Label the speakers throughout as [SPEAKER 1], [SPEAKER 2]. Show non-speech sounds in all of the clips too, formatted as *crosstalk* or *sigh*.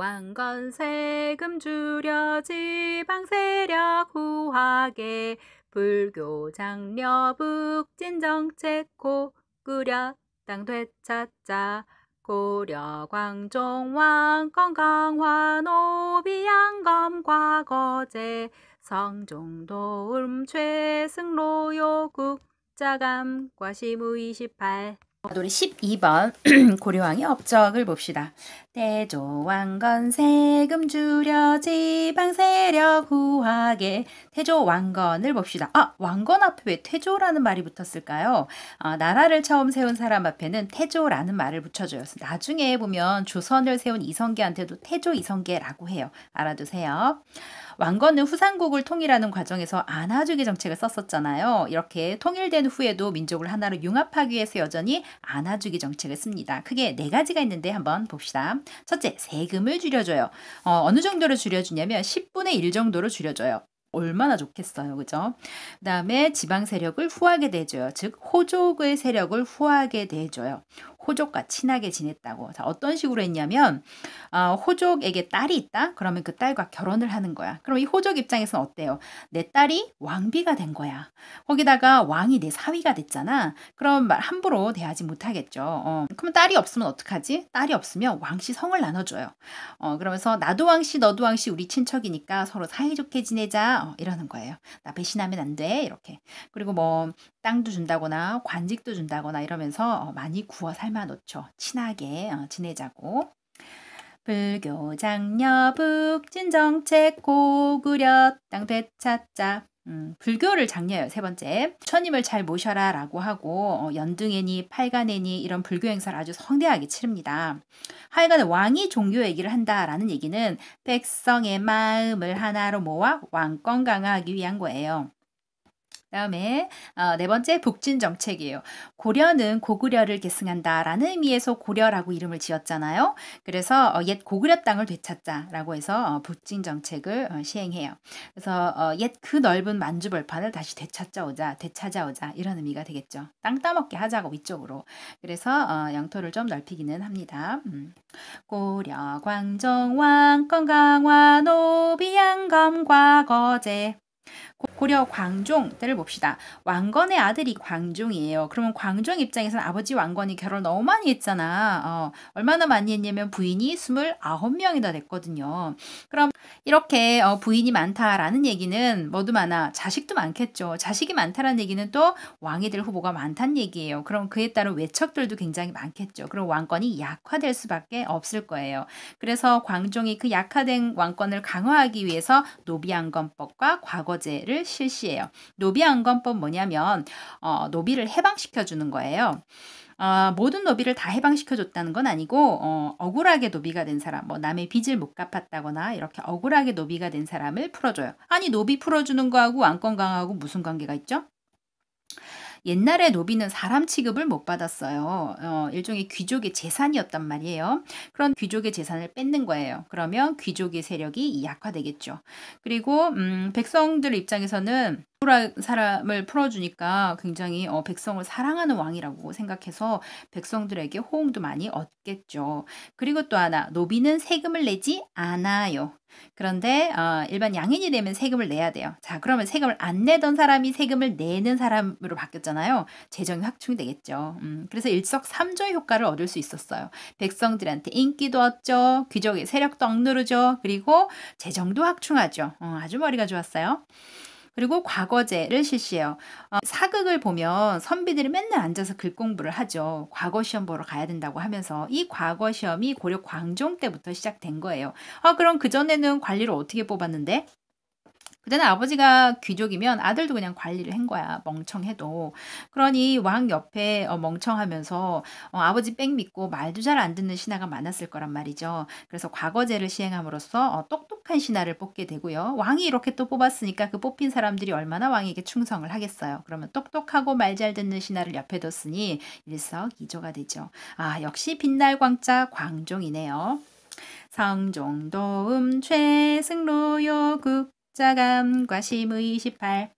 [SPEAKER 1] 왕건 세금 줄여 지방 세력 후하게 불교 장려 북진 정책 고구려 땅 되찾자 고려 광종 왕건 강화 노비양검 과거제 성종도움 최승로 요국 자감과 시무 28 노래 어, 12번 *clears throat* 고려왕의 업적을 봅시다. 태조왕 건 세금 줄여 지방 세력 후하게 태조왕건을 봅시다. 아, 왕건 앞에 왜 태조라는 말이 붙었을까요? 아, 나라를 처음 세운 사람 앞에는 태조라는 말을 붙여줘요. 나중에 보면 조선을 세운 이성계한테도 태조 이성계라고 해요. 알아두세요. 왕건은 후삼국을 통일하는 과정에서 안아주기 정책을 썼었잖아요. 이렇게 통일된 후에도 민족을 하나로 융합하기 위해서 여전히 안아주기 정책을 씁니다. 크게 네 가지가 있는데 한번 봅시다. 첫째, 세금을 줄여줘요. 어, 어느 정도로 줄여주냐면 10분의 1 정도로 줄여줘요. 얼마나 좋겠어요. 그죠? 그 다음에 지방 세력을 후하게 대줘요. 즉, 호족의 세력을 후하게 대줘요. 호족과 친하게 지냈다고. 자, 어떤 식으로 했냐면 어, 호족에게 딸이 있다. 그러면 그 딸과 결혼을 하는 거야. 그럼 이 호족 입장에서는 어때요? 내 딸이 왕비가 된 거야. 거기다가 왕이 내 사위가 됐잖아. 그럼 말 함부로 대하지 못하겠죠. 어, 그럼 딸이 없으면 어떡하지? 딸이 없으면 왕씨 성을 나눠줘요. 어, 그러면서 나도 왕씨 너도 왕씨 우리 친척이니까 서로 사이좋게 지내자 어, 이러는 거예요. 나 배신하면 안 돼. 이렇게. 그리고 뭐 땅도 준다거나 관직도 준다거나 이러면서 어, 많이 구워 삶아 놓죠. 친하게 어, 지내자고. 불교장녀 북진정책 고구려 땅 되찾자 음, 불교를 장려해요. 세 번째. 부처님을 잘 모셔라 라고 하고 어, 연등에니 팔간에니 이런 불교 행사를 아주 성대하게 치릅니다. 하여간 왕이 종교 얘기를 한다라는 얘기는 백성의 마음을 하나로 모아 왕권 강화하기 위한 거예요. 다음에 어, 네 번째 북진 정책이에요. 고려는 고구려를 계승한다라는 의미에서 고려라고 이름을 지었잖아요. 그래서 어, 옛 고구려 땅을 되찾자라고 해서 어, 북진 정책을 어, 시행해요. 그래서 어, 옛 그 넓은 만주벌판을 다시 되찾자오자, 되찾아오자 이런 의미가 되겠죠. 땅 따먹게 하자고 위쪽으로. 그래서 어, 영토를 좀 넓히기는 합니다. 음. 고려 광정왕 건강화 노비양검과 거제 고려 광종 때를 봅시다. 왕건의 아들이 광종이에요. 그러면 광종 입장에서는 아버지 왕건이 결혼 너무 많이 했잖아. 어, 얼마나 많이 했냐면 부인이 29명이나 됐거든요. 그럼 이렇게 어, 부인이 많다라는 얘기는 뭐도 많아. 자식도 많겠죠. 자식이 많다라는 얘기는 또 왕이 될 후보가 많다는 얘기예요. 그럼 그에 따른 외척들도 굉장히 많겠죠. 그럼 왕건이 약화될 수밖에 없을 거예요. 그래서 광종이 그 약화된 왕권을 강화하기 위해서 노비안건법과 과거 제거제를 실시해요. 노비 안건법 뭐냐면 어, 노비를 해방시켜 주는 거예요. 어, 모든 노비를 다 해방시켜줬다는 건 아니고 어, 억울하게 노비가 된 사람, 뭐 남의 빚을 못 갚았다거나 이렇게 억울하게 노비가 된 사람을 풀어줘요. 아니 노비 풀어주는 거하고 안건 강하고 무슨 관계가 있죠? 옛날에 노비는 사람 취급을 못 받았어요. 어, 일종의 귀족의 재산이었단 말이에요. 그런 귀족의 재산을 뺏는 거예요. 그러면 귀족의 세력이 약화되겠죠. 그리고 음, 백성들 입장에서는 사람을 풀어주니까 굉장히 어, 백성을 사랑하는 왕이라고 생각해서 백성들에게 호응도 많이 얻겠죠. 그리고 또 하나 노비는 세금을 내지 않아요. 그런데 어, 일반 양인이 되면 세금을 내야 돼요. 자 그러면 세금을 안 내던 사람이 세금을 내는 사람으로 바뀌었잖아요. 재정이 확충이 되겠죠. 음, 그래서 일석삼조의 효과를 얻을 수 있었어요. 백성들한테 인기도 얻죠. 귀족의 세력도 억누르죠. 그리고 재정도 확충하죠. 어, 아주 머리가 좋았어요. 그리고 과거제를 실시해요. 어, 사극을 보면 선비들이 맨날 앉아서 글 공부를 하죠. 과거 시험 보러 가야 된다고 하면서 이 과거 시험이 고려 광종 때부터 시작된 거예요. 아, 그럼 그전에는 관리를 어떻게 뽑았는데? 그때는 아버지가 귀족이면 아들도 그냥 관리를 한 거야. 멍청해도. 그러니 왕 옆에 어, 멍청하면서 어, 아버지 뺑 믿고 말도 잘 안 듣는 신하가 많았을 거란 말이죠. 그래서 과거제를 시행함으로써 어, 똑똑한 신하를 뽑게 되고요. 왕이 이렇게 또 뽑았으니까 그 뽑힌 사람들이 얼마나 왕에게 충성을 하겠어요. 그러면 똑똑하고 말 잘 듣는 신하를 옆에 뒀으니 일석이조가 되죠. 아 역시 빛날 광자 광종이네요. 성종도음 최승로요 국 업자감 과심의 1 8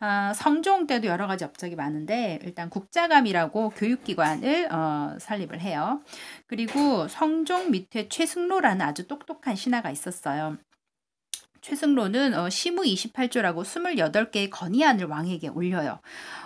[SPEAKER 1] 어, 성종 때도 여러 가지 업적이 많은데 일단 국자감이라고 교육기관을 어, 설립을 해요. 그리고 성종 밑에 최승로라는 아주 똑똑한 신하가 있었어요. 최승로는 어, 시무 28조라고 28개의 건의안을 왕에게 올려요.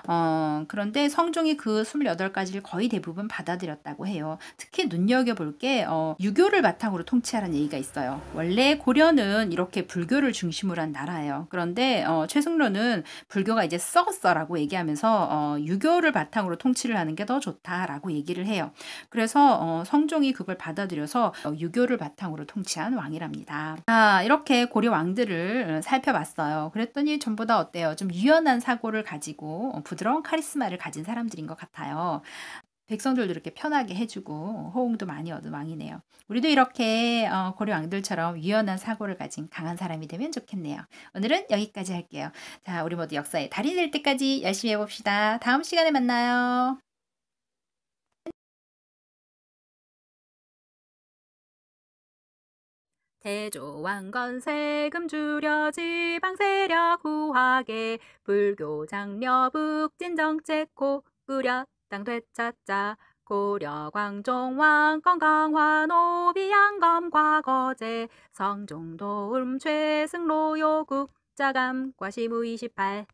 [SPEAKER 1] 어, 그런데 성종이 그 28가지를 거의 대부분 받아들였다고 해요. 특히 눈여겨볼 게 어, 유교를 바탕으로 통치하라는 얘기가 있어요. 원래 고려는 이렇게 불교를 중심으로 한 나라예요. 그런데 어, 최승로는 불교가 이제 썩었어라고 얘기하면서 어, 유교를 바탕으로 통치를 하는 게 더 좋다라고 얘기를 해요. 그래서 어, 성종이 그걸 받아들여서 어, 유교를 바탕으로 통치한 왕이랍니다. 자, 이렇게 고려 왕 왕들을 살펴봤어요. 그랬더니 전부 다 어때요? 좀 유연한 사고를 가지고 어, 부드러운 카리스마를 가진 사람들인 것 같아요. 백성들도 이렇게 편하게 해주고 호응도 많이 얻은 왕이네요. 우리도 이렇게 어, 고려 왕들처럼 유연한 사고를 가진 강한 사람이 되면 좋겠네요. 오늘은 여기까지 할게요. 자, 우리 모두 역사의 달인일 때까지 열심히 해봅시다. 다음 시간에 만나요. 태조왕 건세금 줄여 지방세력 후하게 불교 장려 북진 정책 고구려 땅 되찾자 고려 광종왕 건강화 노비양검 과거제 성종도움 최승로요 국자감 과시무 28